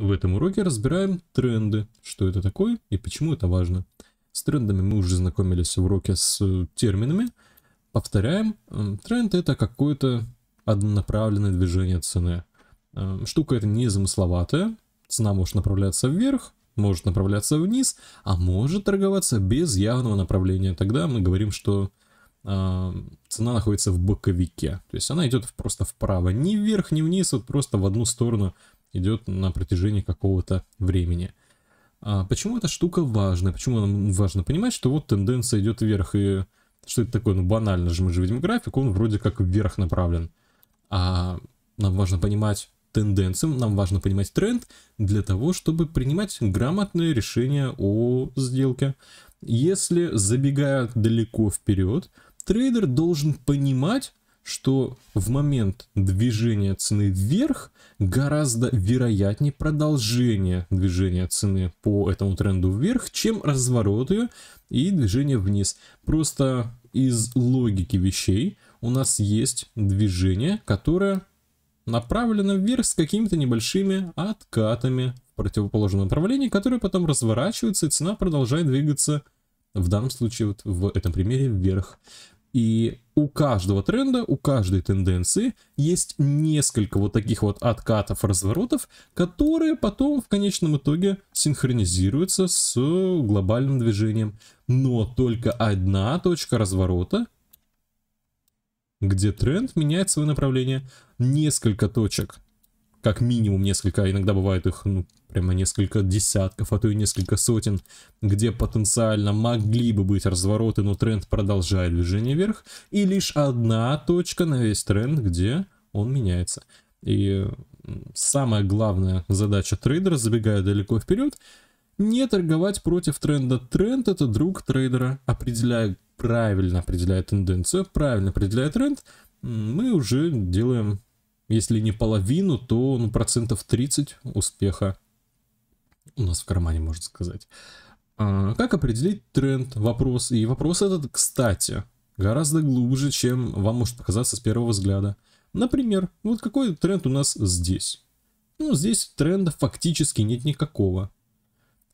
В этом уроке разбираем тренды, что это такое и почему это важно. С трендами мы уже знакомились в уроке с терминами. Повторяем, э, тренд это какое-то однонаправленное движение цены. Э, штука это не замысловатая, цена может направляться вверх, может направляться вниз, а может торговаться без явного направления. Тогда мы говорим, что э, цена находится в боковике. То есть она идет просто вправо, ни вверх, ни вниз, вот просто в одну сторону – идет на протяжении какого-то времени. А почему эта штука важна? Почему нам важно понимать, что вот тенденция идет вверх, и что это такое? Ну, банально же, мы же видим график, он вроде как вверх направлен. А нам важно понимать тенденцию, нам важно понимать тренд для того, чтобы принимать грамотное решение о сделке. Если забегая далеко вперед, трейдер должен понимать, что в момент движения цены вверх гораздо вероятнее продолжение движения цены по этому тренду вверх, чем разворот ее и движение вниз. Просто из логики вещей у нас есть движение, которое направлено вверх с какими-то небольшими откатами в противоположном направлении, которые потом разворачиваются и цена продолжает двигаться в данном случае, вот в этом примере, вверх. И у каждого тренда, у каждой тенденции есть несколько вот таких вот откатов, разворотов, которые потом в конечном итоге синхронизируются с глобальным движением. Но только одна точка разворота, где тренд меняет свое направление. Несколько точек как минимум несколько, иногда бывает их ну, прямо несколько десятков, а то и несколько сотен, где потенциально могли бы быть развороты, но тренд продолжает движение вверх, и лишь одна точка на весь тренд, где он меняется. И самая главная задача трейдера, забегая далеко вперед, не торговать против тренда. Тренд это друг трейдера, определяя правильно определяя тенденцию, правильно определяя тренд, мы уже делаем если не половину, то ну, процентов 30 успеха у нас в кармане, можно сказать. А, как определить тренд? Вопрос. И вопрос этот, кстати, гораздо глубже, чем вам может показаться с первого взгляда. Например, вот какой тренд у нас здесь? Ну, здесь тренда фактически нет никакого.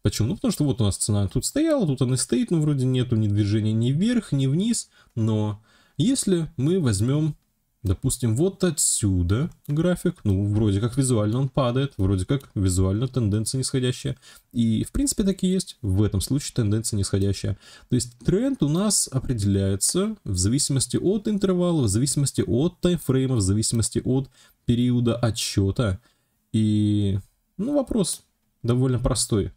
Почему? Ну, потому что вот у нас цена тут стояла, тут она стоит, но вроде нету ни движения ни вверх, ни вниз. Но если мы возьмем Допустим, вот отсюда график, ну, вроде как визуально он падает, вроде как визуально тенденция нисходящая. И, в принципе, так и есть. В этом случае тенденция нисходящая. То есть тренд у нас определяется в зависимости от интервала, в зависимости от таймфрейма, в зависимости от периода отчета. И, ну, вопрос довольно простой.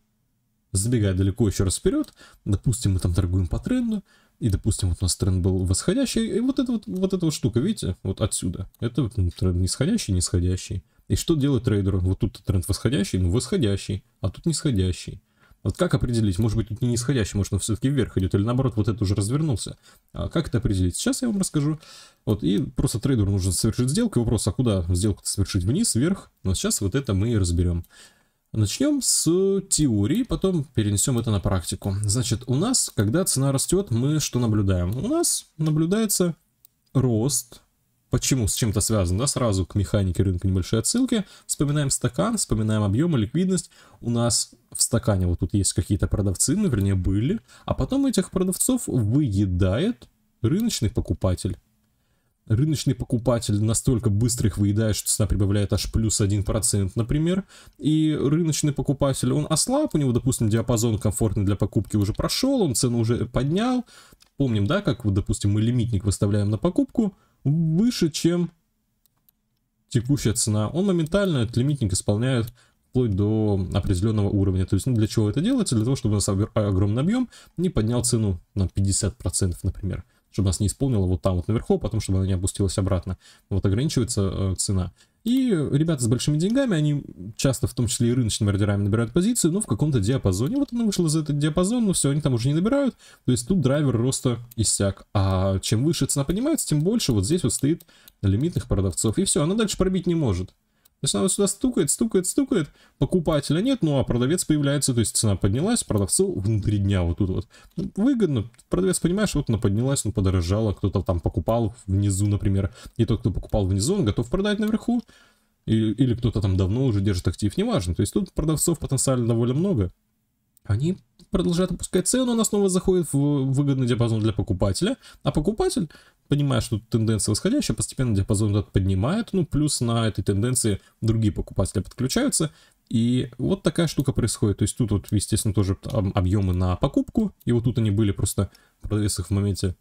Забегая далеко еще раз вперед, допустим, мы там торгуем по тренду, и, допустим, вот у нас тренд был восходящий, и вот эта вот, вот эта вот штука, видите, вот отсюда. Это ну, тренд нисходящий, нисходящий. И что делает трейдер? Вот тут тренд восходящий, ну восходящий, а тут нисходящий. Вот как определить? Может быть, тут не нисходящий, может, он все-таки вверх идет, или наоборот, вот это уже развернулся. А как это определить? Сейчас я вам расскажу. Вот, и просто трейдеру нужно совершить сделку, и вопрос, а куда сделку совершить? Вниз, вверх? Но сейчас вот это мы и разберем. Начнем с теории, потом перенесем это на практику. Значит, у нас, когда цена растет, мы что наблюдаем? У нас наблюдается рост. Почему? С чем-то связано, да? Сразу к механике рынка небольшие отсылки. Вспоминаем стакан, вспоминаем объемы, ликвидность. У нас в стакане вот тут есть какие-то продавцы, ну, вернее, были. А потом этих продавцов выедает рыночный покупатель рыночный покупатель настолько быстро их выедает, что цена прибавляет аж плюс 1%, например, и рыночный покупатель, он ослаб, у него, допустим, диапазон комфортный для покупки уже прошел, он цену уже поднял, помним, да, как, вот, допустим, мы лимитник выставляем на покупку выше, чем текущая цена, он моментально этот лимитник исполняет вплоть до определенного уровня. То есть ну, для чего это делается? Для того, чтобы у нас огромный объем не поднял цену на 50%, например чтобы нас не исполнила вот там вот наверху, а потом чтобы она не опустилась обратно. Вот ограничивается э, цена. И ребята с большими деньгами, они часто, в том числе и рыночными ордерами, набирают позицию, но ну, в каком-то диапазоне. Вот она вышла за этот диапазон, но ну, все, они там уже не набирают. То есть тут драйвер роста иссяк. А чем выше цена поднимается, тем больше вот здесь вот стоит лимитных продавцов. И все, она дальше пробить не может. То есть она вот сюда стукает, стукает, стукает, покупателя нет, ну а продавец появляется, то есть цена поднялась, продавцу внутри дня вот тут вот. Ну, выгодно, продавец понимаешь, вот она поднялась, ну подорожала, кто-то там покупал внизу, например, и тот, кто покупал внизу, он готов продать наверху, или, или кто-то там давно уже держит актив, неважно. То есть тут продавцов потенциально довольно много. Они продолжает опускать цену, она снова заходит в выгодный диапазон для покупателя, а покупатель, понимая, что тенденция восходящая, постепенно диапазон этот поднимает, ну плюс на этой тенденции другие покупатели подключаются, и вот такая штука происходит. То есть тут вот, естественно, тоже объемы на покупку, и вот тут они были просто, продавец их в моменте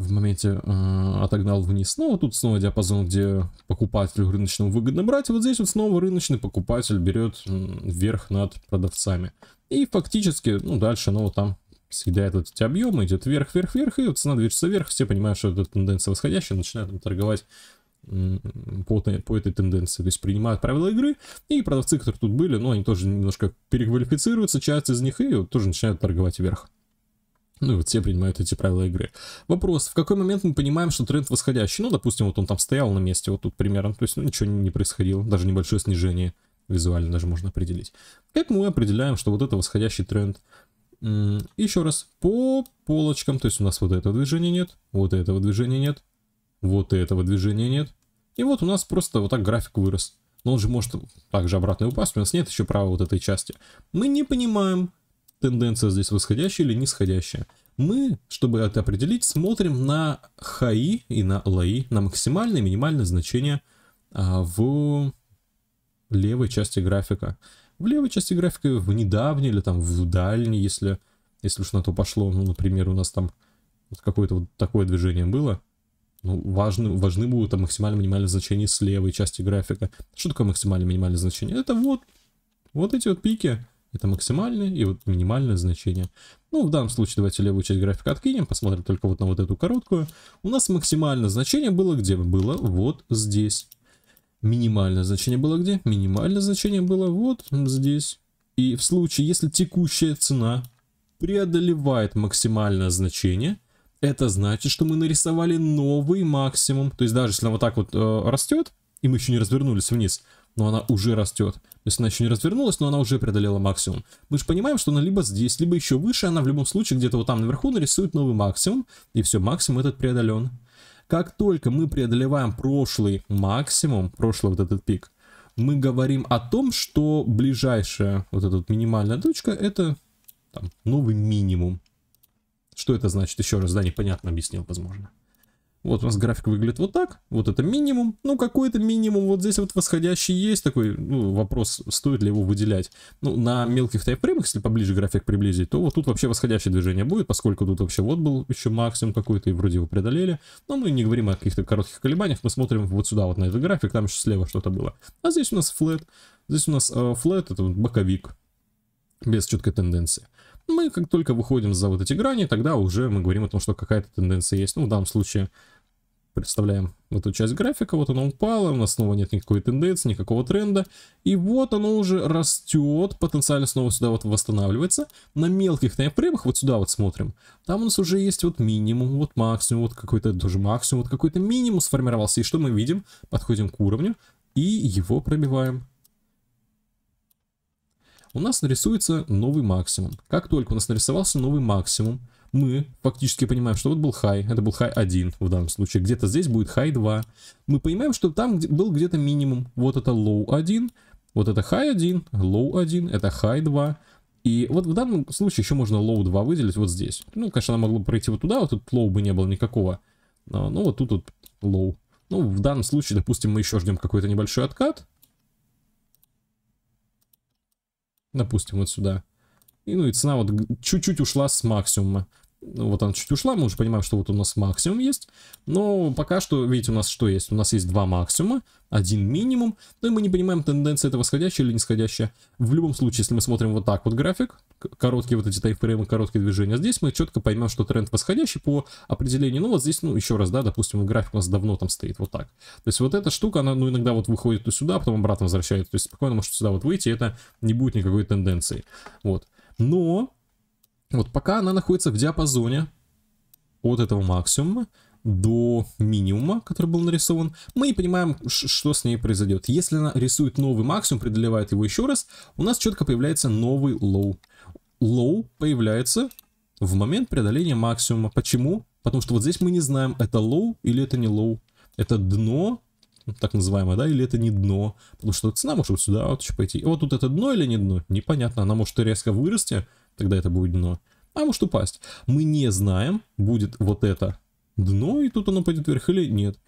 в моменте э, отогнал вниз. Ну, а тут снова диапазон, где покупателю рыночному выгодно брать. Вот здесь вот снова рыночный покупатель берет э, верх над продавцами. И фактически, ну, дальше оно ну, вот там съедает вот эти объемы, идет вверх, вверх, вверх, и вот цена движется вверх. Все понимают, что это тенденция восходящая, начинают там торговать по, по этой тенденции. То есть принимают правила игры, и продавцы, которые тут были, ну, они тоже немножко переквалифицируются, часть из них, и вот тоже начинают торговать вверх. Ну и вот все принимают эти правила игры. Вопрос, в какой момент мы понимаем, что тренд восходящий? Ну, допустим, вот он там стоял на месте, вот тут примерно, то есть ну, ничего не происходило, даже небольшое снижение визуально даже можно определить. Как мы определяем, что вот это восходящий тренд? Еще раз, по полочкам, то есть у нас вот этого движения нет, вот этого движения нет, вот этого движения нет. И вот у нас просто вот так график вырос. Но он же может также обратно упасть, у нас нет еще права вот этой части. Мы не понимаем, тенденция здесь восходящая или нисходящая. Мы, чтобы это определить, смотрим на хаи и на лаи, на максимальное и минимальное значение а, в левой части графика. В левой части графика в недавней или там в дальней, если, если уж на то пошло, ну, например, у нас там вот какое-то вот такое движение было, ну, важны, важны будут там максимально-минимальные значения с левой части графика. Что такое максимально-минимальное значение? Это вот, вот эти вот пики. Это максимальное и вот минимальное значение. Ну, в данном случае давайте левую часть графика откинем, посмотрим только вот на вот эту короткую. У нас максимальное значение было где? Было вот здесь. Минимальное значение было где? Минимальное значение было вот здесь. И в случае, если текущая цена преодолевает максимальное значение, это значит, что мы нарисовали новый максимум. То есть даже если она вот так вот э, растет, и мы еще не развернулись вниз, но она уже растет. То есть она еще не развернулась, но она уже преодолела максимум. Мы же понимаем, что она либо здесь, либо еще выше, она в любом случае где-то вот там наверху нарисует новый максимум, и все, максимум этот преодолен. Как только мы преодолеваем прошлый максимум, прошлый вот этот пик, мы говорим о том, что ближайшая вот эта вот минимальная точка это там, новый минимум. Что это значит? Еще раз, да, непонятно объяснил, возможно. Вот у нас график выглядит вот так, вот это минимум, ну какой-то минимум, вот здесь вот восходящий есть такой, ну вопрос, стоит ли его выделять. Ну на мелких тайпфреймах, если поближе график приблизить, то вот тут вообще восходящее движение будет, поскольку тут вообще вот был еще максимум какой-то и вроде его преодолели. Но мы не говорим о каких-то коротких колебаниях, мы смотрим вот сюда вот на этот график, там еще слева что-то было. А здесь у нас флет, здесь у нас э, флет, это вот боковик, без четкой тенденции. Мы как только выходим за вот эти грани, тогда уже мы говорим о том, что какая-то тенденция есть. Ну, в данном случае представляем вот эту часть графика, вот она упала, у нас снова нет никакой тенденции, никакого тренда, и вот оно уже растет, потенциально снова сюда вот восстанавливается, на мелких таймфреймах, вот сюда вот смотрим, там у нас уже есть вот минимум, вот максимум, вот какой-то тоже максимум, вот какой-то минимум сформировался, и что мы видим? Подходим к уровню и его пробиваем у нас нарисуется новый максимум. Как только у нас нарисовался новый максимум, мы фактически понимаем, что вот был хай, это был хай 1 в данном случае, где-то здесь будет хай 2. Мы понимаем, что там был где-то минимум, вот это low 1, вот это high 1, low 1, это high 2. И вот в данном случае еще можно low 2 выделить вот здесь. Ну, конечно, она могла бы пройти вот туда, вот тут low бы не было никакого. Но, ну, вот тут вот low. Ну, в данном случае, допустим, мы еще ждем какой-то небольшой откат. Допустим, вот сюда. И, ну и цена вот чуть-чуть ушла с максимума. Ну, вот она чуть ушла, мы уже понимаем, что вот у нас максимум есть, но пока что, видите, у нас что есть? У нас есть два максимума, один минимум, ну и мы не понимаем, тенденция это восходящая или нисходящая. В любом случае, если мы смотрим вот так вот график, короткие вот эти тайфреймы, короткие движения, здесь мы четко поймем, что тренд восходящий по определению, ну вот здесь, ну еще раз, да, допустим, график у нас давно там стоит вот так. То есть вот эта штука, она, ну иногда вот выходит то сюда, потом обратно возвращается, то есть спокойно может сюда вот выйти, это не будет никакой тенденции, вот. Но вот пока она находится в диапазоне от этого максимума до минимума, который был нарисован, мы не понимаем, что с ней произойдет. Если она рисует новый максимум, преодолевает его еще раз, у нас четко появляется новый low. Low появляется в момент преодоления максимума. Почему? Потому что вот здесь мы не знаем, это low или это не low. Это дно, так называемое, да, или это не дно. Потому что цена может вот сюда вот еще пойти. И вот тут это дно или не дно, непонятно. Она может резко вырасти, тогда это будет дно. А может упасть. Мы не знаем, будет вот это дно, и тут оно пойдет вверх или нет.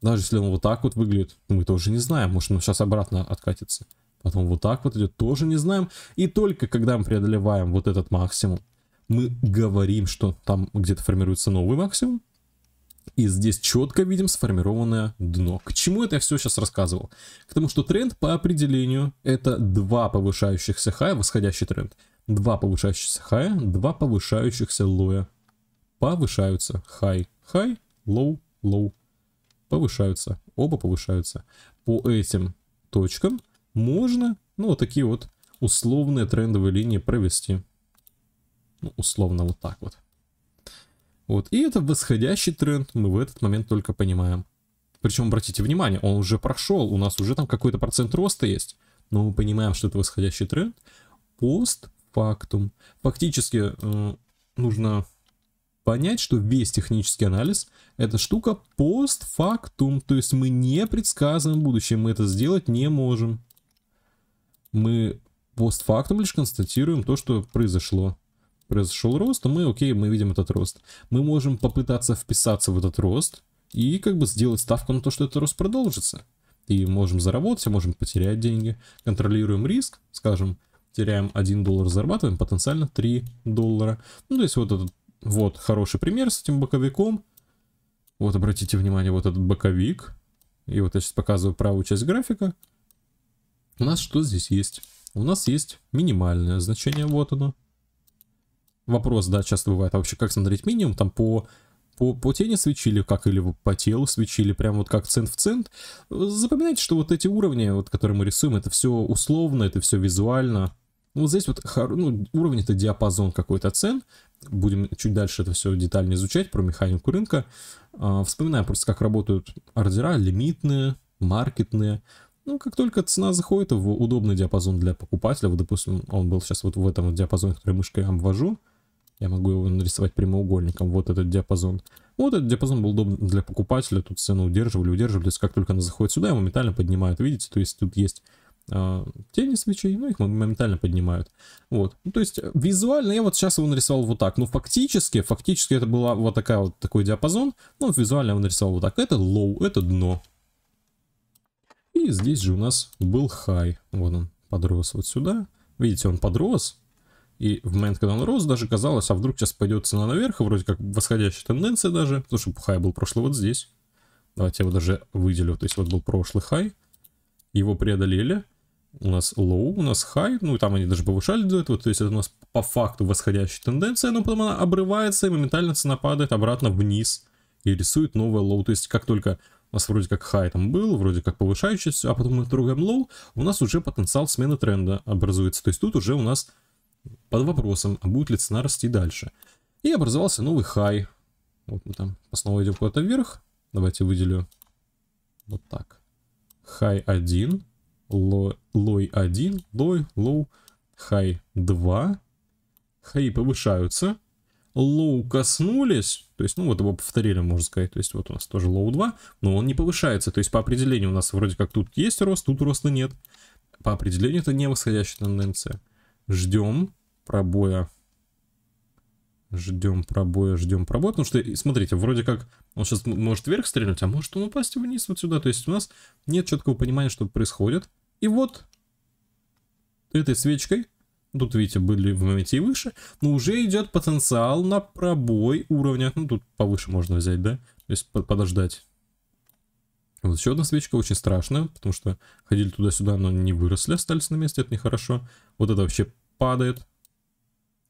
Даже если он вот так вот выглядит, мы тоже не знаем. Может, оно сейчас обратно откатится. Потом вот так вот идет, тоже не знаем. И только когда мы преодолеваем вот этот максимум, мы говорим, что там где-то формируется новый максимум. И здесь четко видим сформированное дно. К чему это я все сейчас рассказывал? К тому, что тренд по определению это два повышающихся хая, восходящий тренд два повышающихся хая, два повышающихся лоя. Повышаются хай, хай, лоу, лоу. Повышаются, оба повышаются. По этим точкам можно, ну, вот такие вот условные трендовые линии провести. Ну, условно вот так вот. Вот, и это восходящий тренд, мы в этот момент только понимаем. Причем, обратите внимание, он уже прошел, у нас уже там какой-то процент роста есть. Но мы понимаем, что это восходящий тренд. Пост фактум. Фактически э, нужно понять, что весь технический анализ – это штука постфактум, то есть мы не предсказываем будущее, мы это сделать не можем. Мы постфактум лишь констатируем то, что произошло. Произошел рост, а мы, окей, мы видим этот рост. Мы можем попытаться вписаться в этот рост и как бы сделать ставку на то, что этот рост продолжится. И можем заработать, можем потерять деньги. Контролируем риск, скажем, теряем 1 доллар, зарабатываем потенциально 3 доллара. Ну, то есть вот этот вот хороший пример с этим боковиком. Вот обратите внимание, вот этот боковик. И вот я сейчас показываю правую часть графика. У нас что здесь есть? У нас есть минимальное значение, вот оно. Вопрос, да, часто бывает, а вообще как смотреть минимум, там по по, по тени свечили, как или по телу свечили, прям вот как цент в цент. Запоминайте, что вот эти уровни, вот, которые мы рисуем, это все условно, это все визуально. Ну, вот здесь вот ну, уровень это диапазон какой-то цен. Будем чуть дальше это все детально изучать про механику рынка. А, вспоминаем просто, как работают ордера, лимитные, маркетные. Ну, как только цена заходит в удобный диапазон для покупателя, вот, допустим, он был сейчас вот в этом вот диапазоне, который мышкой обвожу, я могу его нарисовать прямоугольником, вот этот диапазон. Вот этот диапазон был удобен для покупателя, тут цену удерживали, удерживали, то есть как только она заходит сюда, его моментально поднимают, видите, то есть тут есть Э, тени свечей, ну их моментально поднимают. Вот, ну, то есть э, визуально я вот сейчас его нарисовал вот так, но ну, фактически, фактически это была вот такая вот такой диапазон, но ну, визуально я его нарисовал вот так. Это low, это дно. И здесь же у нас был high, вот он подрос вот сюда, видите, он подрос. И в момент, когда он рос, даже казалось, а вдруг сейчас пойдет цена наверх, вроде как восходящая тенденция даже, потому что хай был прошлый вот здесь. Давайте я его даже выделю, то есть вот был прошлый хай, его преодолели, у нас low, у нас high, ну там они даже повышали до этого, то есть это у нас по факту восходящая тенденция, но потом она обрывается и моментально цена падает обратно вниз и рисует новое low, то есть как только у нас вроде как high там был, вроде как повышающийся, а потом мы трогаем low, у нас уже потенциал смены тренда образуется, то есть тут уже у нас под вопросом, а будет ли цена расти дальше. И образовался новый high, вот мы там снова идем куда-то вверх, давайте выделю вот так, high 1, лой, лой 1, лой, лоу, хай 2. Хаи повышаются. Лоу коснулись, то есть, ну вот его повторили, можно сказать, то есть вот у нас тоже лоу 2, но он не повышается, то есть по определению у нас вроде как тут есть рост, тут роста нет. По определению это не восходящая тенденция. Ждем пробоя Ждем пробоя, ждем пробоя. Потому что, смотрите, вроде как он сейчас может вверх стрельнуть, а может он упасть вниз вот сюда. То есть у нас нет четкого понимания, что происходит. И вот этой свечкой, тут, видите, были в моменте и выше, но уже идет потенциал на пробой уровня. Ну, тут повыше можно взять, да? То есть подождать. Вот еще одна свечка, очень страшная, потому что ходили туда-сюда, но не выросли, остались на месте, это нехорошо. Вот это вообще падает.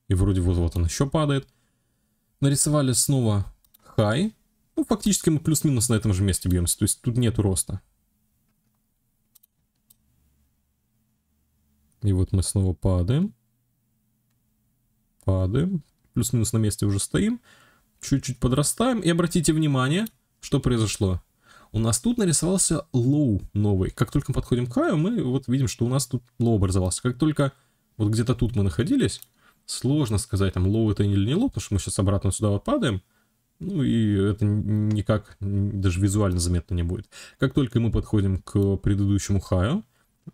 И вроде вот, вот он еще падает. Нарисовали снова хай. Ну, фактически мы плюс-минус на этом же месте бьемся, то есть тут нет роста. И вот мы снова падаем. Падаем. Плюс-минус на месте уже стоим. Чуть-чуть подрастаем. И обратите внимание, что произошло. У нас тут нарисовался лоу новый. Как только мы подходим к краю, мы вот видим, что у нас тут лоу образовался. Как только вот где-то тут мы находились, сложно сказать, там лоу это или не лоу, потому что мы сейчас обратно сюда вот падаем. Ну и это никак даже визуально заметно не будет. Как только мы подходим к предыдущему хаю,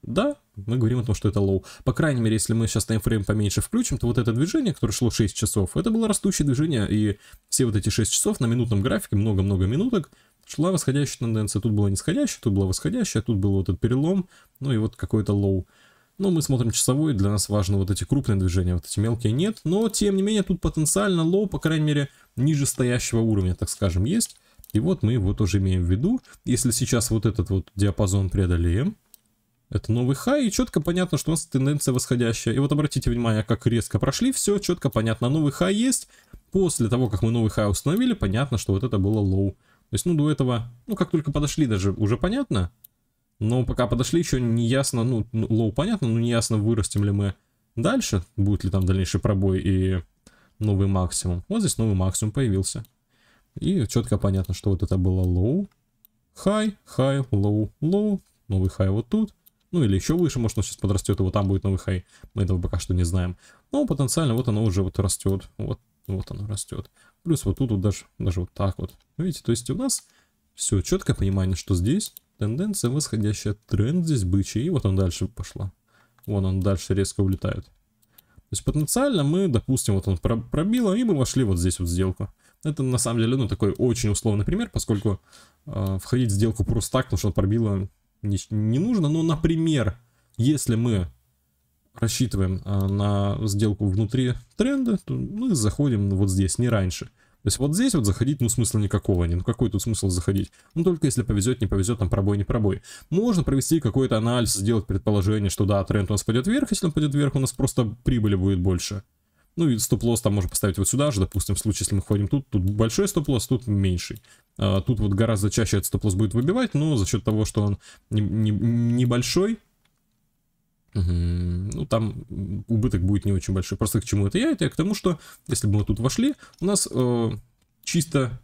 да, мы говорим о том, что это лоу. По крайней мере, если мы сейчас таймфрейм поменьше включим, то вот это движение, которое шло 6 часов, это было растущее движение, и все вот эти 6 часов на минутном графике, много-много минуток, шла восходящая тенденция. Тут было нисходящая, тут была восходящая, тут был вот этот перелом, ну и вот какой-то лоу. Но ну, мы смотрим часовой, для нас важны вот эти крупные движения, вот эти мелкие нет. Но, тем не менее, тут потенциально лоу, по крайней мере, ниже стоящего уровня, так скажем, есть. И вот мы его тоже имеем в виду. Если сейчас вот этот вот диапазон преодолеем, это новый хай, и четко понятно, что у нас тенденция восходящая. И вот обратите внимание, как резко прошли, все четко понятно, новый хай есть. После того, как мы новый хай установили, понятно, что вот это было лоу. То есть, ну, до этого, ну, как только подошли даже, уже понятно. Но пока подошли, еще не ясно, ну, ну, лоу понятно, но не ясно, вырастем ли мы дальше, будет ли там дальнейший пробой и новый максимум. Вот здесь новый максимум появился. И четко понятно, что вот это было лоу, хай, хай, лоу, лоу, новый хай вот тут. Ну или еще выше, может он сейчас подрастет, и вот там будет новый хай. Мы этого пока что не знаем. Но потенциально вот оно уже вот растет. Вот, вот оно растет. Плюс вот тут вот даже, даже вот так вот. Видите, то есть у нас все четкое понимание, что здесь тенденция восходящая, тренд здесь бычий, и вот он дальше пошла. Вон он дальше резко улетает. То есть потенциально мы, допустим, вот он пробило, и мы вошли вот здесь вот в сделку. Это на самом деле, ну, такой очень условный пример, поскольку э, входить в сделку просто так, потому что пробило, не, не нужно. Но, например, если мы рассчитываем а, на сделку внутри тренда, то мы заходим вот здесь, не раньше. То есть вот здесь вот заходить, ну, смысла никакого нет. Ну, какой тут смысл заходить? Ну, только если повезет, не повезет, там пробой, не пробой. Можно провести какой-то анализ, сделать предположение, что да, тренд у нас пойдет вверх, если он пойдет вверх, у нас просто прибыли будет больше. Ну и стоп-лосс там можно поставить вот сюда же, допустим, в случае, если мы ходим тут, тут большой стоп-лосс, тут меньший. А, тут вот гораздо чаще этот стоп-лосс будет выбивать, но за счет того, что он не, не, небольшой, ну, там убыток будет не очень большой. Просто к чему это я? Это я к тому, что если бы мы тут вошли, у нас э, чисто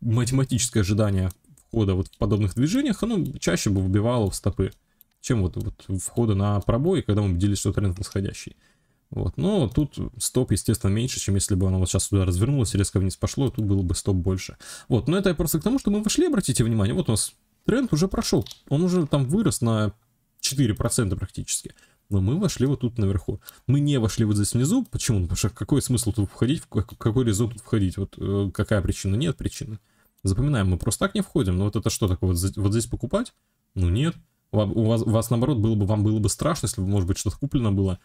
математическое ожидание входа вот в подобных движениях, оно чаще бы выбивало в стопы, чем вот, вот входа на пробой, когда мы делили, что тренд восходящий. Вот. Но тут стоп, естественно, меньше, чем если бы она вот сейчас сюда развернулась резко вниз пошло, тут было бы стоп больше. Вот, но это просто к тому, что мы вошли обратите внимание, вот у нас тренд уже прошел. Он уже там вырос на 4% практически. Но мы вошли вот тут наверху. Мы не вошли вот здесь внизу. Почему? Потому что какой смысл тут входить, в какой резон тут входить? Вот э, какая причина? Нет причины. Запоминаем, мы просто так не входим. Но вот это что такое? Вот здесь, вот здесь покупать? Ну нет. У вас, у вас наоборот, было бы, вам было бы страшно, если бы, может быть, что-то куплено было.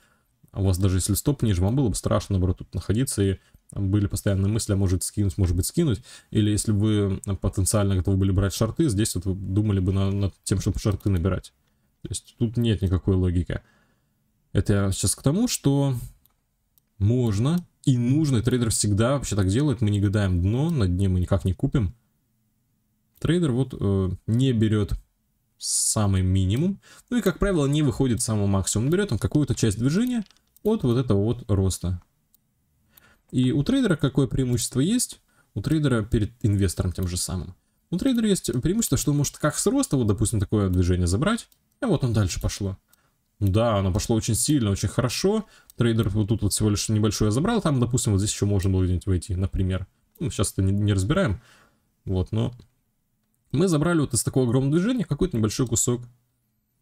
А у вас даже если стоп ниже, вам было бы страшно, наоборот, тут находиться, и были постоянные мысли, а может скинуть, может быть скинуть, или если бы вы потенциально готовы были брать шарты, здесь вот вы думали бы на, над тем, чтобы шарты набирать. То есть тут нет никакой логики. Это я сейчас к тому, что можно и нужно, и трейдер всегда вообще так делает, мы не гадаем дно, на дне мы никак не купим. Трейдер вот э, не берет самый минимум, ну и, как правило, не выходит самого максимума, берет там какую-то часть движения, от вот этого вот роста. И у трейдера какое преимущество есть? У трейдера перед инвестором тем же самым. У трейдера есть преимущество, что он может как с роста, вот, допустим, такое движение забрать, а вот он дальше пошло. Да, оно пошло очень сильно, очень хорошо. Трейдер вот тут вот всего лишь небольшое забрал, там, допустим, вот здесь еще можно было где-нибудь войти, например. Ну, сейчас это не, не разбираем. Вот, но мы забрали вот из такого огромного движения какой-то небольшой кусок.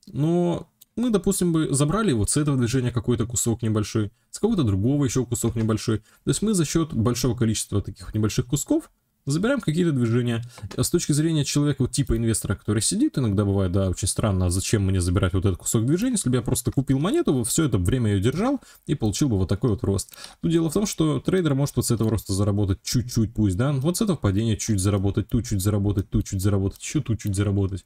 Но мы, допустим, бы забрали вот с этого движения какой-то кусок небольшой, с кого то другого еще кусок небольшой. То есть мы за счет большого количества таких небольших кусков забираем какие-то движения. А с точки зрения человека, вот типа инвестора, который сидит, иногда бывает, да, очень странно, а зачем мне забирать вот этот кусок движения, если бы я просто купил монету, все это время ее держал и получил бы вот такой вот рост. Но дело в том, что трейдер может вот с этого роста заработать чуть-чуть пусть, да, вот с этого падения чуть заработать, тут чуть заработать, тут чуть заработать, еще тут чуть заработать.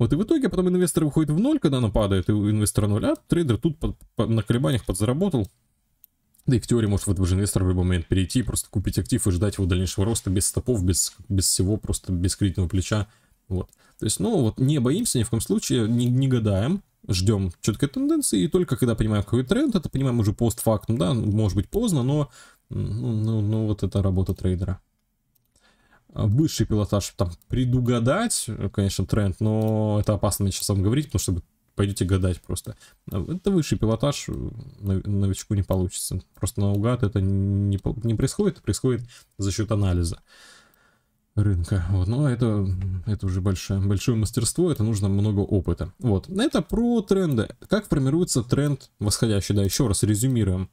Вот и в итоге а потом инвесторы выходит в ноль, когда она падает, и у инвестора ноль, а трейдер тут под, под, на колебаниях подзаработал. Да и в теории может в этого же инвестора в любой момент перейти, просто купить актив и ждать его дальнейшего роста без стопов, без, без всего, просто без кредитного плеча. Вот. То есть, ну вот не боимся ни в коем случае, не, не гадаем, ждем четкой тенденции, и только когда понимаем, какой тренд, это понимаем уже постфактум, да, может быть поздно, но ну, ну, ну вот это работа трейдера. А, высший пилотаж там предугадать, э, конечно, тренд, но это опасно мне сейчас вам говорить, потому что вы пойдете гадать просто. А, это высший пилотаж э, новичку не получится. Просто наугад это не, не происходит, это а происходит за счет анализа рынка. Вот, но это, это уже большое, большое мастерство, это нужно много опыта. Вот, это про тренды. Как формируется тренд восходящий, да, еще раз резюмируем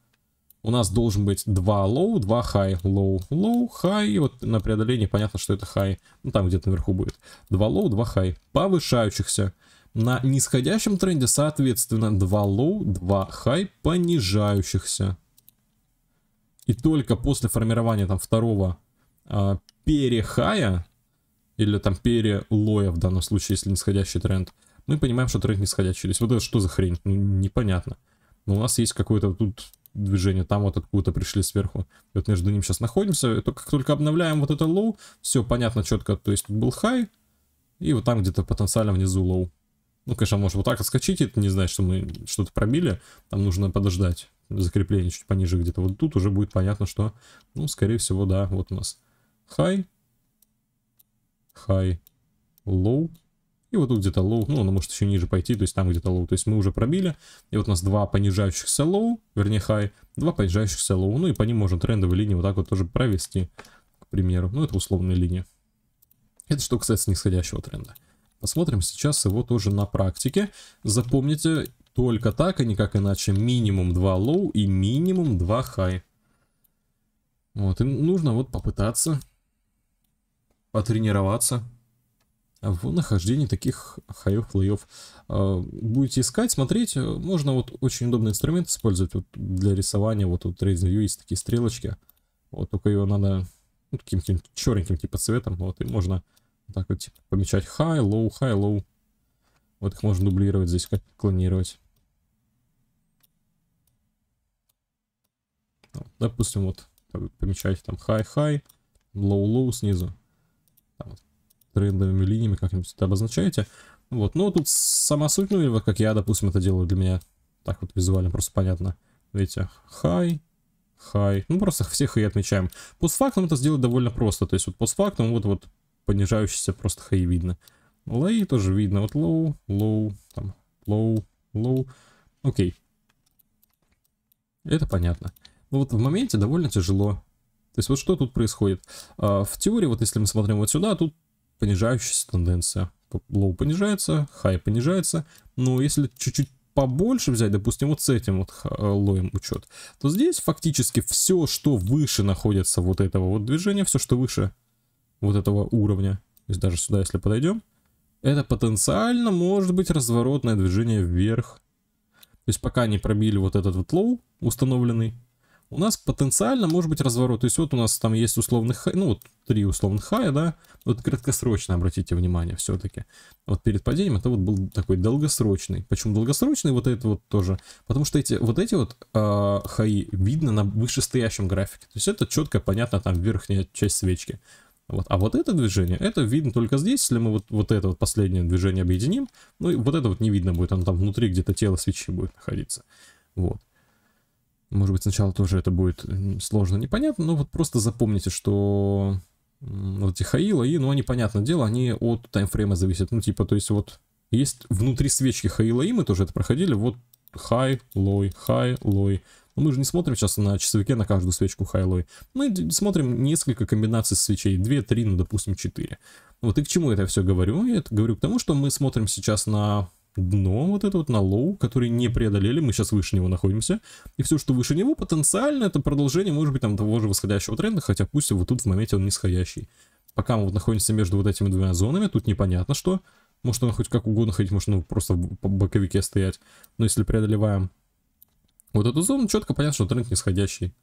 у нас должен быть 2 low, 2 high, low, low, high, и вот на преодолении понятно, что это high, ну там где-то наверху будет, 2 low, 2 high, повышающихся. На нисходящем тренде, соответственно, 2 low, 2 high, понижающихся. И только после формирования там второго э, перехая, или там перелоя в данном случае, если нисходящий тренд, мы понимаем, что тренд нисходящий. То есть вот это что за хрень? Ну, непонятно. Но у нас есть какой-то тут движение, там вот откуда-то пришли сверху. Вот между ним сейчас находимся. Это как только обновляем вот это low, все понятно четко. То есть тут был high, и вот там где-то потенциально внизу low. Ну, конечно, может вот так отскочить, это не значит, что мы что-то пробили. Там нужно подождать закрепление чуть пониже где-то. Вот тут уже будет понятно, что, ну, скорее всего, да, вот у нас high, high, low, и вот тут где-то лоу, ну, она может еще ниже пойти, то есть там где-то лоу. То есть мы уже пробили, и вот у нас два понижающихся лоу, вернее хай, два понижающихся лоу. Ну и по ним можно трендовые линии вот так вот тоже провести, к примеру. Ну, это условная линия. Это что касается нисходящего тренда. Посмотрим сейчас его тоже на практике. Запомните, только так, а не как иначе. Минимум два лоу и минимум два хай. Вот, и нужно вот попытаться потренироваться в нахождении таких хаев, лоев. Будете искать, смотреть, можно вот очень удобный инструмент использовать вот для рисования, вот у TradeView есть такие стрелочки, вот только его надо ну, таким каким черненьким типа цветом, вот, и можно так вот типа, помечать high, low, high, low. Вот их можно дублировать здесь, как клонировать. Допустим, вот помечаете там high, high, low, low снизу трендовыми линиями как-нибудь это обозначаете. Вот, но тут сама суть, ну, или как я, допустим, это делаю для меня так вот визуально просто понятно. Видите, хай, хай. Ну, просто всех и отмечаем. Постфактум это сделать довольно просто. То есть вот постфактум вот, вот понижающийся просто хай видно. Лей тоже видно. Вот low, low, там, low, low. Окей. Это понятно. Но вот в моменте довольно тяжело. То есть вот что тут происходит? А, в теории, вот если мы смотрим вот сюда, тут понижающаяся тенденция. Лоу понижается, хай понижается. Но если чуть-чуть побольше взять, допустим, вот с этим вот э, лоем учет, то здесь фактически все, что выше находится вот этого вот движения, все, что выше вот этого уровня, то есть даже сюда, если подойдем, это потенциально может быть разворотное движение вверх. То есть пока не пробили вот этот вот лоу установленный, у нас потенциально может быть разворот. То есть вот у нас там есть условных хай, ну вот три условных хая, да, вот краткосрочно обратите внимание все-таки. Вот перед падением это вот был такой долгосрочный. Почему долгосрочный? Вот это вот тоже. Потому что эти вот эти вот э, хаи видно на вышестоящем графике. То есть это четко, понятно, там верхняя часть свечки. Вот. А вот это движение, это видно только здесь, если мы вот, вот это вот последнее движение объединим, ну и вот это вот не видно будет, оно там внутри где-то тело свечи будет находиться. Вот. Может быть, сначала тоже это будет сложно, непонятно, но вот просто запомните, что вот эти хаила, и, ну, они, понятное дело, они от таймфрейма зависят. Ну, типа, то есть вот есть внутри свечки хаила, и мы тоже это проходили, вот хай, лой, хай, лой. Но ну, мы же не смотрим сейчас на часовике на каждую свечку хай лой Мы смотрим несколько комбинаций свечей. 2, 3, ну, допустим, 4. Вот и к чему я это все говорю? Я это говорю к тому, что мы смотрим сейчас на дно вот это вот на лоу, который не преодолели, мы сейчас выше него находимся, и все, что выше него, потенциально это продолжение, может быть, там того же восходящего тренда, хотя пусть вот тут в моменте он нисходящий. Пока мы вот находимся между вот этими двумя зонами, тут непонятно что, может он хоть как угодно ходить, может он ну, просто по боковике стоять, но если преодолеваем вот эту зону, четко понятно, что тренд нисходящий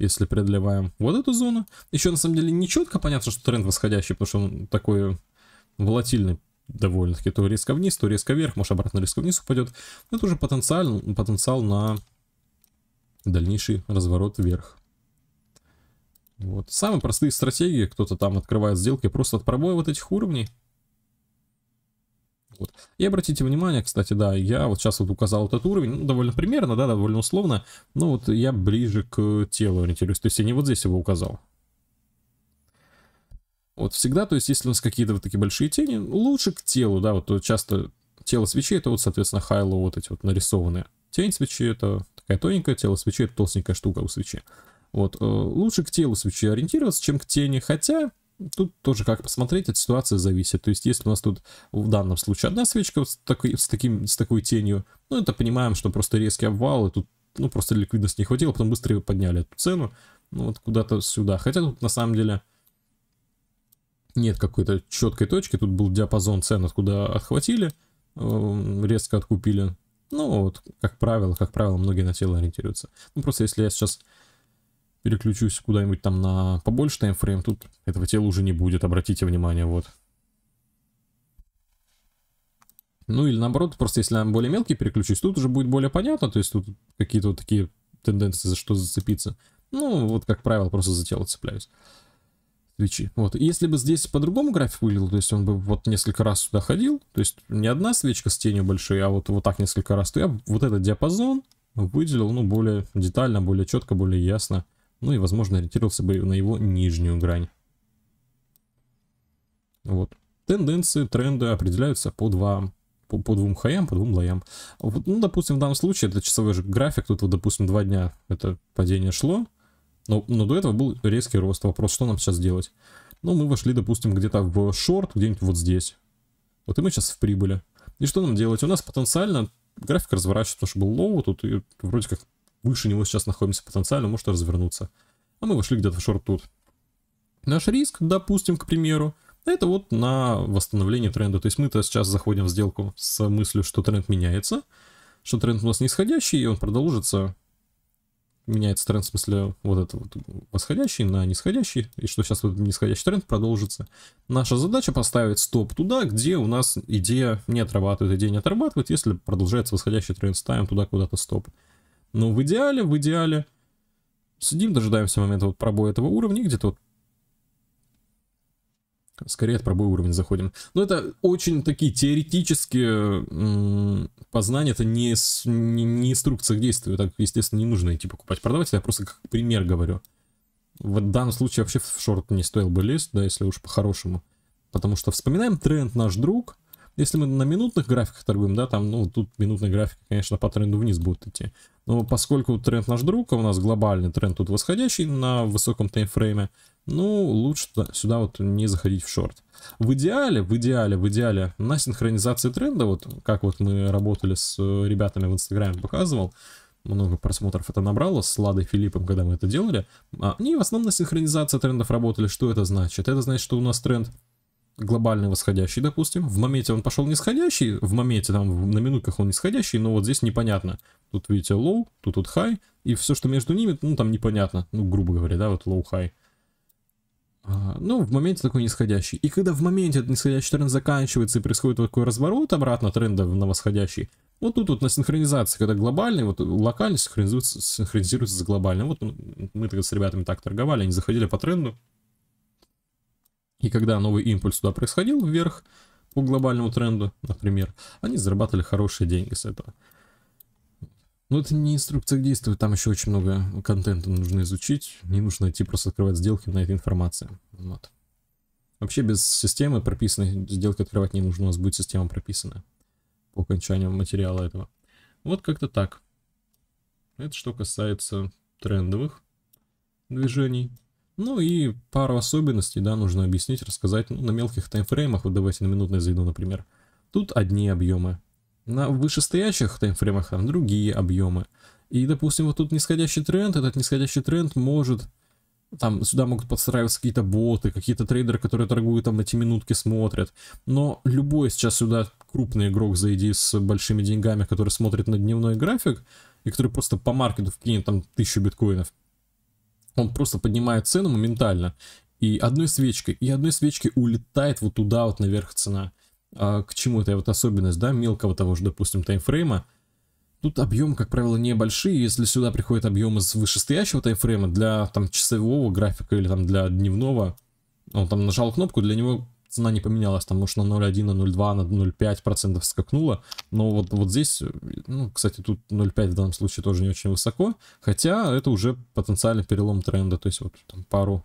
если преодолеваем вот эту зону. Еще на самом деле не четко понятно, что тренд восходящий, потому что он такой волатильный довольно-таки то резко вниз, то резко вверх, может обратно резко вниз упадет. Но ну, это уже потенциал, потенциал на дальнейший разворот вверх. Вот. Самые простые стратегии, кто-то там открывает сделки просто от пробоя вот этих уровней. Вот. И обратите внимание, кстати, да, я вот сейчас вот указал этот уровень, ну, довольно примерно, да, довольно условно, но вот я ближе к телу ориентируюсь, то есть я не вот здесь его указал, вот всегда, то есть, если у нас какие-то вот такие большие тени, лучше к телу, да, вот часто тело свечи, это вот, соответственно, хайло вот эти вот нарисованные. Тень свечи это такая тоненькая, тело свечи это толстенькая штука у свечи. Вот, э, лучше к телу свечи ориентироваться, чем к тени, хотя тут тоже как посмотреть, от ситуации зависит. То есть, если у нас тут в данном случае одна свечка вот с, такой, с, таким, с такой тенью, ну, это понимаем, что просто резкий обвал, и тут, ну, просто ликвидность не хватило, потом быстро подняли эту цену, ну, вот куда-то сюда. Хотя тут, на самом деле, нет какой-то четкой точки. Тут был диапазон цен, откуда отхватили, эм, резко откупили. Ну вот, как правило, как правило, многие на тело ориентируются. Ну просто если я сейчас переключусь куда-нибудь там на побольше таймфрейм, тут этого тела уже не будет, обратите внимание, вот. Ну или наоборот, просто если я более мелкий переключусь, тут уже будет более понятно, то есть тут какие-то вот такие тенденции, за что зацепиться. Ну вот, как правило, просто за тело цепляюсь свечи. Вот. И если бы здесь по-другому график выглядел, то есть он бы вот несколько раз сюда ходил, то есть не одна свечка с тенью большой, а вот, вот так несколько раз, то я вот этот диапазон выделил, ну, более детально, более четко, более ясно. Ну и, возможно, ориентировался бы на его нижнюю грань. Вот. Тенденции, тренды определяются по два по, по двум хаям, по двум лоям. Вот, ну, допустим, в данном случае это часовой же график. Тут вот, допустим, два дня это падение шло. Но, но до этого был резкий рост. Вопрос, что нам сейчас делать? Ну, мы вошли, допустим, где-то в шорт, где-нибудь вот здесь. Вот и мы сейчас в прибыли. И что нам делать? У нас потенциально график разворачивается, потому что был лоу тут, и вроде как выше него сейчас находимся потенциально, может развернуться. А мы вошли где-то в шорт тут. Наш риск, допустим, к примеру, это вот на восстановление тренда. То есть мы-то сейчас заходим в сделку с мыслью, что тренд меняется, что тренд у нас нисходящий, и он продолжится меняется тренд, в смысле, вот это вот восходящий на нисходящий, и что сейчас вот нисходящий тренд продолжится. Наша задача поставить стоп туда, где у нас идея не отрабатывает, идея не отрабатывает, если продолжается восходящий тренд, ставим туда куда-то стоп. Но в идеале, в идеале, сидим, дожидаемся момента вот пробоя этого уровня, где-то вот Скорее от пробой уровень заходим. Но это очень такие теоретические познания, это не, не, не инструкция к действию, так, естественно, не нужно идти покупать продавателя, я просто как пример говорю. В данном случае вообще в шорт не стоил бы лезть, да, если уж по-хорошему. Потому что вспоминаем тренд наш друг, если мы на минутных графиках торгуем, да, там, ну, тут минутный график, конечно, по тренду вниз будут идти. Но поскольку тренд наш друг, а у нас глобальный тренд тут восходящий на высоком таймфрейме, ну, лучше сюда вот не заходить в шорт. В идеале, в идеале, в идеале на синхронизации тренда, вот как вот мы работали с э, ребятами в Инстаграме, показывал, много просмотров это набрало с Ладой Филиппом, когда мы это делали. Они а, ну в основном на синхронизации трендов работали. Что это значит? Это значит, что у нас тренд глобальный восходящий, допустим. В моменте он пошел нисходящий, в моменте там на минутках он нисходящий, но вот здесь непонятно. Тут видите low, тут тут high и все, что между ними, ну там непонятно, ну грубо говоря, да, вот low high. А, ну, в моменте такой нисходящий. И когда в моменте этот нисходящий тренд заканчивается и происходит вот такой разворот обратно тренда на восходящий, вот тут вот на синхронизации, когда глобальный, вот локально синхронизируется, синхронизируется с глобальным. Вот ну, мы тогда с ребятами так торговали, они заходили по тренду. И когда новый импульс туда происходил вверх, по глобальному тренду, например, они зарабатывали хорошие деньги с этого. Ну это не инструкция к действию, там еще очень много контента нужно изучить. Не нужно идти просто открывать сделки на этой информации. Вот. Вообще без системы прописанной сделки открывать не нужно, у нас будет система прописана по окончанию материала этого. Вот как-то так. Это что касается трендовых движений. Ну и пару особенностей, да, нужно объяснить, рассказать. Ну, на мелких таймфреймах, вот давайте на минутное зайду, например. Тут одни объемы, на вышестоящих таймфреймах там другие объемы. И, допустим, вот тут нисходящий тренд, этот нисходящий тренд может там сюда могут подстраиваться какие-то боты, какие-то трейдеры, которые торгуют там эти минутки, смотрят. Но любой сейчас сюда крупный игрок, за с большими деньгами, который смотрит на дневной график, и который просто по маркету вкинет там тысячу биткоинов, он просто поднимает цену моментально. И одной свечкой, и одной свечкой улетает вот туда вот наверх цена. А к чему-то, вот особенность, да, мелкого того же, допустим, таймфрейма, тут объем, как правило, небольшие, если сюда приходит объем из вышестоящего таймфрейма для там часового графика или там для дневного, он там нажал кнопку, для него цена не поменялась, там, может, на 0,1, на 0,2, на 0,5% скакнула, но вот, вот здесь, ну, кстати, тут 0,5 в данном случае тоже не очень высоко, хотя это уже потенциальный перелом тренда, то есть вот там пару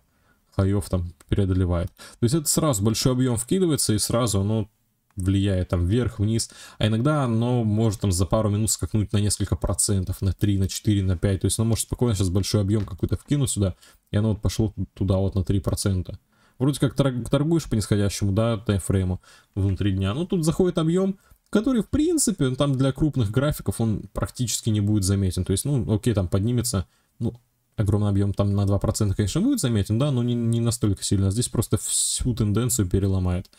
хаев там преодолевает. То есть это сразу большой объем вкидывается и сразу, ну, влияет там вверх, вниз, а иногда оно может там за пару минут скакнуть на несколько процентов, на 3, на 4, на 5, то есть оно может спокойно сейчас большой объем какой-то вкинуть сюда, и оно вот пошло туда вот на 3 процента. Вроде как торгуешь по нисходящему, да, таймфрейму внутри дня, но ну, тут заходит объем, который, в принципе, там для крупных графиков он практически не будет заметен, то есть, ну, окей, там поднимется, ну, огромный объем там на 2%, конечно, будет заметен, да, но не, не настолько сильно, здесь просто всю тенденцию переломает.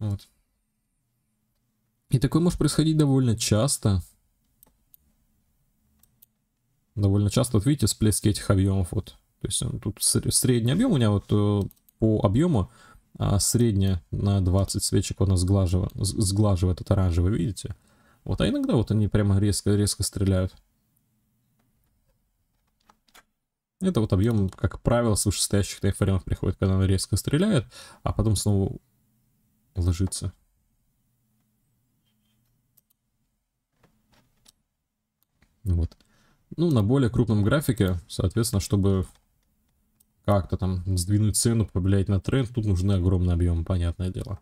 Вот. И такое может происходить довольно часто. Довольно часто, вот видите, всплески этих объемов. Вот. То есть ну, тут средний объем у меня вот э, по объему а средняя на 20 свечек у нас сглаживает, сглаживает этот оранжевый, видите? Вот, а иногда вот они прямо резко-резко стреляют. Это вот объем, как правило, с вышестоящих тайфаремов приходит, когда он резко стреляет, а потом снова ложится. Вот. Ну, на более крупном графике, соответственно, чтобы как-то там сдвинуть цену, повлиять на тренд, тут нужны огромные объемы, понятное дело.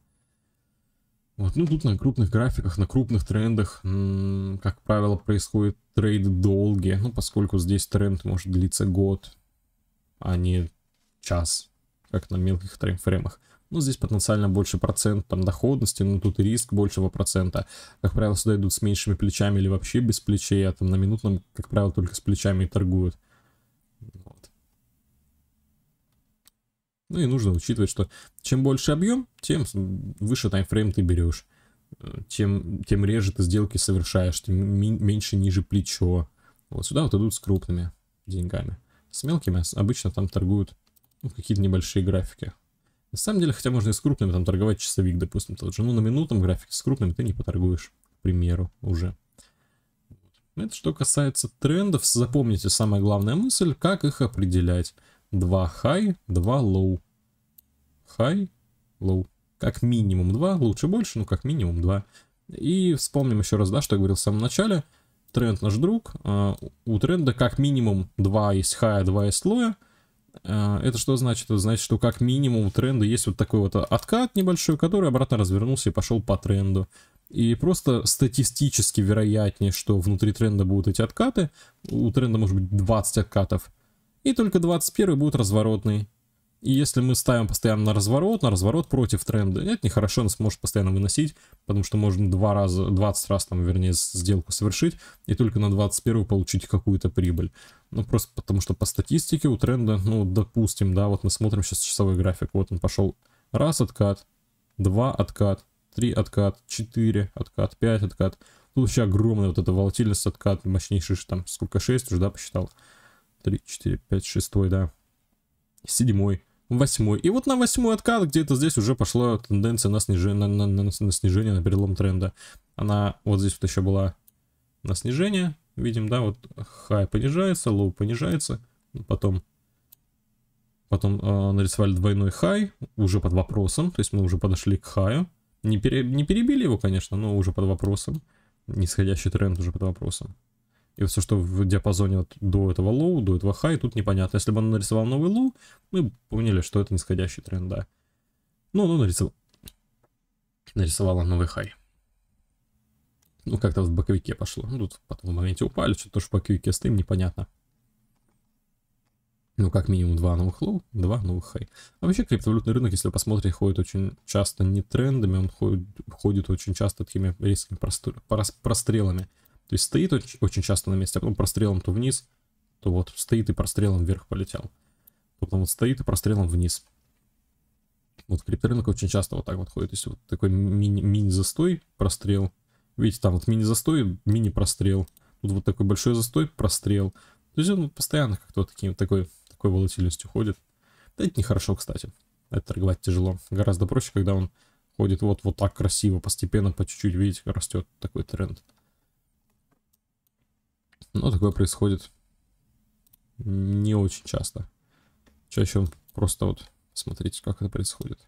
Вот, ну тут на крупных графиках, на крупных трендах, как правило, происходит трейд долгие, ну поскольку здесь тренд может длиться год, а не час, как на мелких таймфреймах. Ну, здесь потенциально больше процент там доходности, но тут риск большего процента. Как правило, сюда идут с меньшими плечами или вообще без плечей, а там на минутном, как правило, только с плечами и торгуют. Вот. Ну и нужно учитывать, что чем больше объем, тем выше таймфрейм ты берешь. Э, тем, тем реже ты сделки совершаешь, тем меньше ниже плечо. Вот сюда вот идут с крупными деньгами. С мелкими а обычно там торгуют ну, какие-то небольшие графики. На самом деле, хотя можно и с крупными там торговать часовик, допустим, тот же. Ну, на минутном графике с крупными ты не поторгуешь, к примеру, уже. Это что касается трендов. Запомните, самая главная мысль, как их определять. Два хай, два лоу. Хай, лоу. Как минимум два, лучше больше, но как минимум два. И вспомним еще раз, да, что я говорил в самом начале. Тренд наш друг. А, у тренда как минимум два из хая, два из лоя. Э, это что значит? Это значит, что как минимум у тренда есть вот такой вот откат небольшой, который обратно развернулся и пошел по тренду. И просто статистически вероятнее, что внутри тренда будут эти откаты. У тренда может быть 20 откатов. И только 21 будет разворотный. И если мы ставим постоянно на разворот, на разворот против тренда, это нехорошо, нас может постоянно выносить, потому что можно два раза, 20 раз там, вернее, сделку совершить, и только на 21 получить какую-то прибыль. Ну, просто потому что по статистике у тренда, ну, допустим, да, вот мы смотрим сейчас часовой график, вот он пошел раз откат, два откат, три откат, четыре откат, пять откат. Тут вообще огромная вот эта волатильность откат, мощнейший там, сколько, 6 уже, да, посчитал? 3, 4, 5, 6, да. Седьмой восьмой. И вот на восьмой откат где-то здесь уже пошла тенденция на снижение, на, на, на, на снижение, на перелом тренда. Она вот здесь вот еще была на снижение. Видим, да, вот хай понижается, лоу понижается. Потом, потом э, нарисовали двойной хай, уже под вопросом. То есть мы уже подошли к хаю. Не, пере, не перебили его, конечно, но уже под вопросом. Нисходящий тренд уже под вопросом. И все, что в диапазоне вот до этого лоу, до этого хай, тут непонятно. Если бы он нарисовал новый лоу, мы бы поняли, что это нисходящий тренд, да. Ну, ну, нарисовал. Нарисовала новый хай. Ну, как-то в боковике пошло. Ну, тут потом в моменте упали, что-то тоже в боковике стоим, непонятно. Ну, как минимум два новых лоу, два новых хай. А вообще криптовалютный рынок, если вы посмотрите, ходит очень часто не трендами, он ходит, ходит очень часто такими резкими прострелами. То есть стоит очень, часто на месте, а потом прострелом то вниз, то вот стоит и прострелом вверх полетел. Потом вот стоит и прострелом вниз. Вот крипторынок очень часто вот так вот ходит. То есть вот такой мини- мини-застой, прострел. Видите, там вот мини-застой, мини-прострел. Тут вот такой большой застой, прострел. То есть он постоянно как-то вот таким, такой, такой волатильностью ходит. Да это нехорошо, кстати. Это торговать тяжело. Гораздо проще, когда он ходит вот, вот так красиво, постепенно, по чуть-чуть, видите, растет такой тренд. Но ну, такое происходит не очень часто. Чаще он просто вот, смотрите, как это происходит.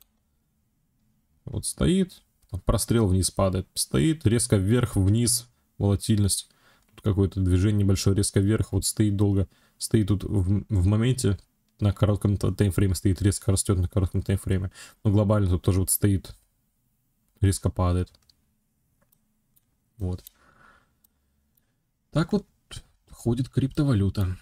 Вот стоит, прострел вниз падает, стоит, резко вверх, вниз, волатильность. Тут какое-то движение небольшое, резко вверх, вот стоит долго, стоит тут в, в моменте, на коротком таймфрейме стоит, резко растет на коротком таймфрейме. Но глобально тут тоже вот стоит, резко падает. Вот. Так вот ходит криптовалюта